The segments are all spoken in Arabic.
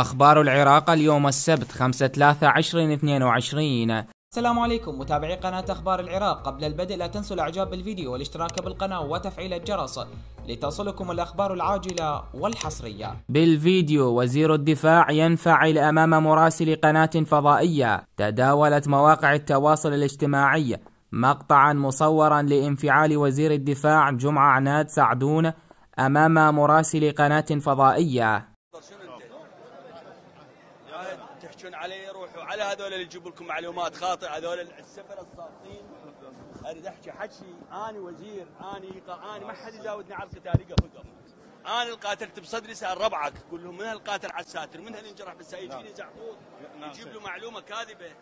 أخبار العراق اليوم السبت 5 3 2022 السلام عليكم متابعي قناة أخبار العراق قبل البدء لا تنسوا الإعجاب بالفيديو والاشتراك بالقناة وتفعيل الجرس لتصلكم الأخبار العاجلة والحصرية بالفيديو وزير الدفاع ينفعل أمام مراسل قناة فضائية تداولت مواقع التواصل الاجتماعي مقطعا مصورا لانفعال وزير الدفاع جمعة عناد سعدون أمام مراسل قناة فضائية تحجون علي روحوا على هذول اللي يجيبوا لكم معلومات خاطئه هذول السفر الصاطين اريد احكي حكي اني وزير اني اني ما حد يزاودني على القتال قف قف انا القاتلت بصدري سال ربعك قول لهم من القاتل على الساتر من انجرح بس يجيني نعم. زعفوط نعم. يجيب له معلومه كاذبه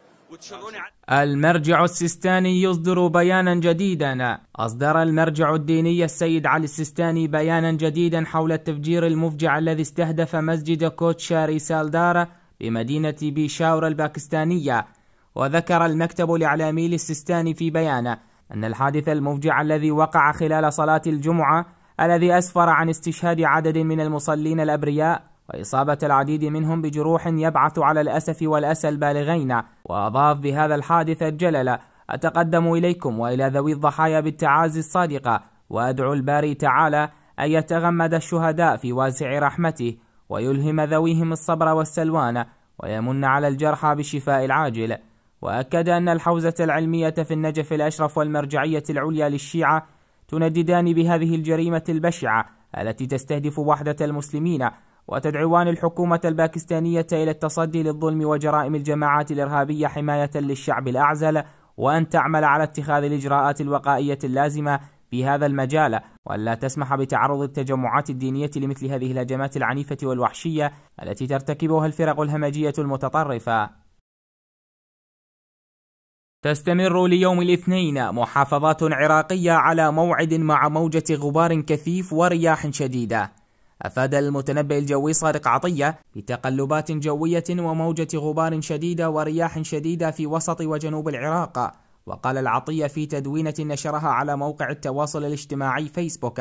نعم. المرجع السيستاني يصدر بيانا جديدا أصدر المرجع الديني السيد علي السيستاني بيانا جديدا حول التفجير المفجع الذي استهدف مسجد كوتشاري سالدارا بمدينة بيشاور الباكستانية وذكر المكتب الإعلامي للسيستاني في بيانه أن الحادث المفجع الذي وقع خلال صلاة الجمعة الذي أسفر عن استشهاد عدد من المصلين الأبرياء وإصابة العديد منهم بجروح يبعث على الأسف والأسى البالغين وأضاف بهذا الحادث الجلل أتقدم إليكم وإلى ذوي الضحايا بالتعازي الصادقة وأدعو الباري تعالى أن يتغمد الشهداء في واسع رحمته ويلهم ذويهم الصبر والسلوان ويمن على الجرحى بالشفاء العاجل وأكد أن الحوزة العلمية في النجف الأشرف والمرجعية العليا للشيعة تنددان بهذه الجريمة البشعة التي تستهدف وحدة المسلمين وتدعوان الحكومة الباكستانية إلى التصدي للظلم وجرائم الجماعات الإرهابية حماية للشعب الأعزل وأن تعمل على اتخاذ الإجراءات الوقائية اللازمة في هذا المجال وألا تسمح بتعرض التجمعات الدينية لمثل هذه الهجمات العنيفة والوحشية التي ترتكبها الفرق الهمجية المتطرفة. تستمر ليوم الاثنين محافظات عراقية على موعد مع موجة غبار كثيف ورياح شديدة. أفاد المتنبئ الجوي صادق عطية بتقلبات جوية وموجة غبار شديدة ورياح شديدة في وسط وجنوب العراق وقال العطية في تدوينة نشرها على موقع التواصل الاجتماعي فيسبوك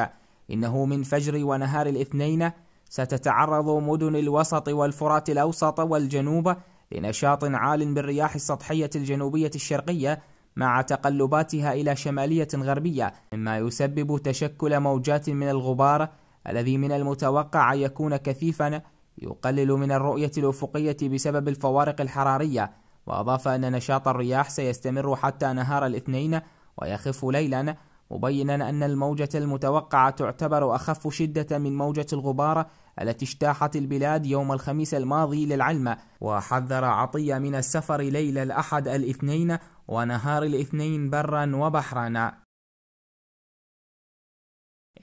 إنه من فجر ونهار الاثنين ستتعرض مدن الوسط والفرات الأوسط والجنوب لنشاط عال بالرياح السطحية الجنوبية الشرقية مع تقلباتها إلى شمالية غربية مما يسبب تشكل موجات من الغبار الذي من المتوقع أن يكون كثيفا يقلل من الرؤية الأفقية بسبب الفوارق الحرارية وأضاف أن نشاط الرياح سيستمر حتى نهار الاثنين ويخف ليلا مبينا أن الموجة المتوقعة تعتبر أخف شدة من موجة الغبار التي اجتاحت البلاد يوم الخميس الماضي للعلم وحذر عطية من السفر ليل الأحد الاثنين ونهار الاثنين برا وبحرا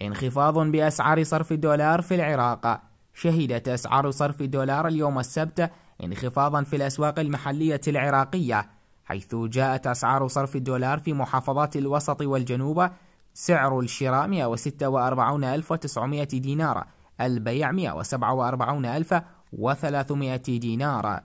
انخفاض بأسعار صرف الدولار في العراق شهدت أسعار صرف الدولار اليوم السبت انخفاضا في الأسواق المحلية العراقية حيث جاءت أسعار صرف الدولار في محافظات الوسط والجنوب سعر الشراء 146900 دينار البيع 147300 دينار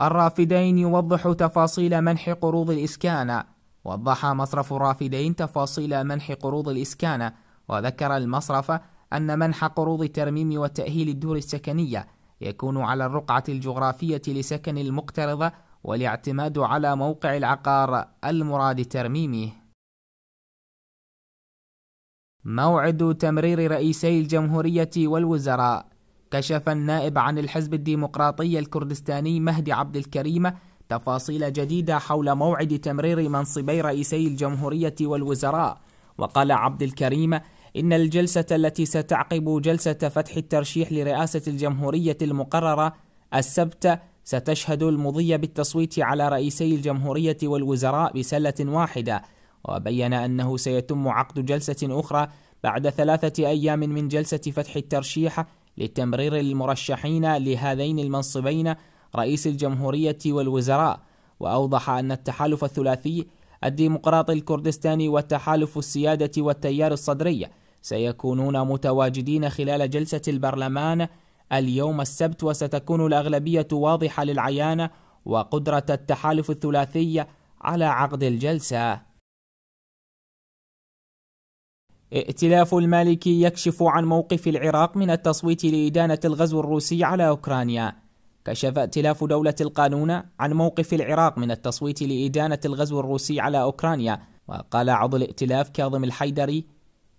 الرافدين يوضح تفاصيل منح قروض الإسكان وضح مصرف الرافدين تفاصيل منح قروض الإسكان وذكر المصرف أن منح قروض الترميم وتأهيل الدور السكنية يكون على الرقعة الجغرافية لسكن المقترضة والاعتماد على موقع العقار المراد ترميمه. موعد تمرير رئيسي الجمهورية والوزراء كشف النائب عن الحزب الديمقراطي الكردستاني مهدي عبد الكريم تفاصيل جديدة حول موعد تمرير منصبي رئيسي الجمهورية والوزراء وقال عبد الكريم إن الجلسة التي ستعقب جلسة فتح الترشيح لرئاسة الجمهورية المقررة السبت ستشهد المضي بالتصويت على رئيسي الجمهورية والوزراء بسلة واحدة، وبين أنه سيتم عقد جلسة أخرى بعد ثلاثة أيام من جلسة فتح الترشيح لتمرير المرشحين لهذين المنصبين رئيس الجمهورية والوزراء، وأوضح أن التحالف الثلاثي الديمقراطي الكردستاني والتحالف السيادة والتيار الصدري سيكونون متواجدين خلال جلسة البرلمان اليوم السبت وستكون الأغلبية واضحة للعيان وقدرة التحالف الثلاثي على عقد الجلسة. ائتلاف المالكي يكشف عن موقف العراق من التصويت لإدانة الغزو الروسي على أوكرانيا. كشف ائتلاف دولة القانون عن موقف العراق من التصويت لإدانة الغزو الروسي على أوكرانيا وقال عضو الائتلاف كاظم الحيدري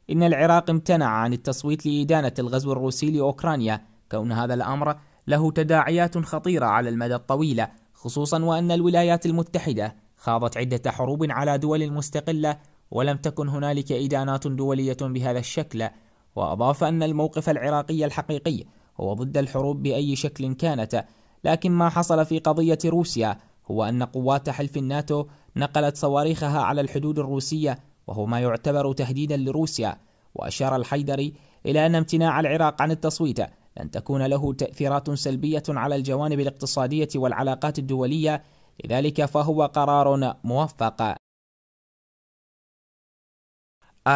إن العراق امتنع عن التصويت لإدانة الغزو الروسي لأوكرانيا كون هذا الأمر له تداعيات خطيرة على المدى الطويل خصوصا وأن الولايات المتحدة خاضت عدة حروب على دول مستقلة ولم تكن هنالك إدانات دولية بهذا الشكل وأضاف أن الموقف العراقي الحقيقي هو ضد الحروب بأي شكل كانت لكن ما حصل في قضية روسيا هو أن قوات حلف الناتو نقلت صواريخها على الحدود الروسية وهو ما يعتبر تهديدا لروسيا وأشار الحيدري إلى أن امتناع العراق عن التصويت لن تكون له تأثيرات سلبية على الجوانب الاقتصادية والعلاقات الدولية لذلك فهو قرار موفق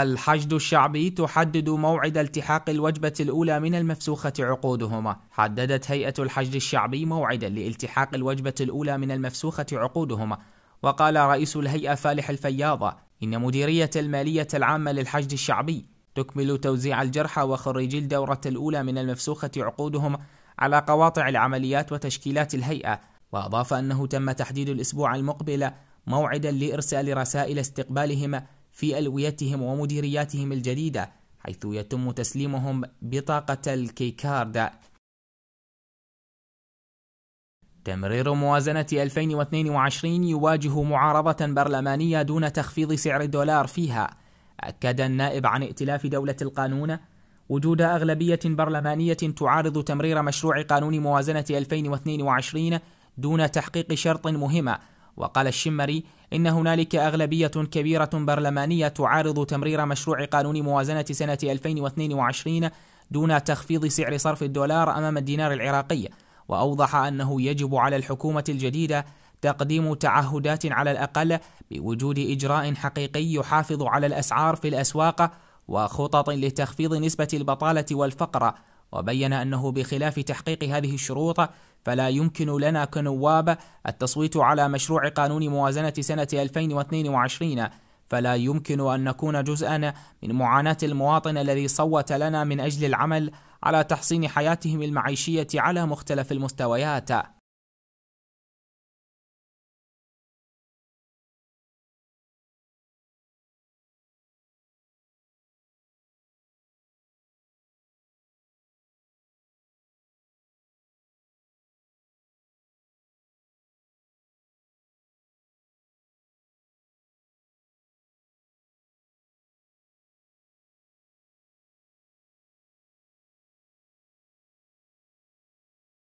الحشد الشعبي تحدد موعد التحاق الوجبة الأولى من المفسوخة عقودهما حددت هيئة الحشد الشعبي موعدا لالتحاق الوجبة الأولى من المفسوخة عقودهما وقال رئيس الهيئة فالح الفياضة إن مديرية المالية العامة للحشد الشعبي تكمل توزيع الجرحى وخريجي الدورة الأولى من المفسوخة عقودهم على قواطع العمليات وتشكيلات الهيئة وأضاف أنه تم تحديد الأسبوع المقبل موعدا لإرسال رسائل استقبالهم في ألويتهم ومديرياتهم الجديدة حيث يتم تسليمهم بطاقة الكيكارد تمرير موازنة 2022 يواجه معارضة برلمانية دون تخفيض سعر الدولار فيها أكد النائب عن ائتلاف دولة القانون وجود أغلبية برلمانية تعارض تمرير مشروع قانون موازنة 2022 دون تحقيق شرط مهم وقال الشمري إن هنالك أغلبية كبيرة برلمانية تعارض تمرير مشروع قانون موازنة سنة 2022 دون تخفيض سعر صرف الدولار أمام الدينار العراقي وأوضح أنه يجب على الحكومة الجديدة تقديم تعهدات على الأقل بوجود إجراء حقيقي يحافظ على الأسعار في الأسواق وخطط لتخفيض نسبة البطالة والفقر وبين أنه بخلاف تحقيق هذه الشروط فلا يمكن لنا كنواب التصويت على مشروع قانون موازنة سنة 2022 فلا يمكن أن نكون جزءا من معاناة المواطن الذي صوت لنا من أجل العمل على تحسين حياتهم المعيشية على مختلف المستويات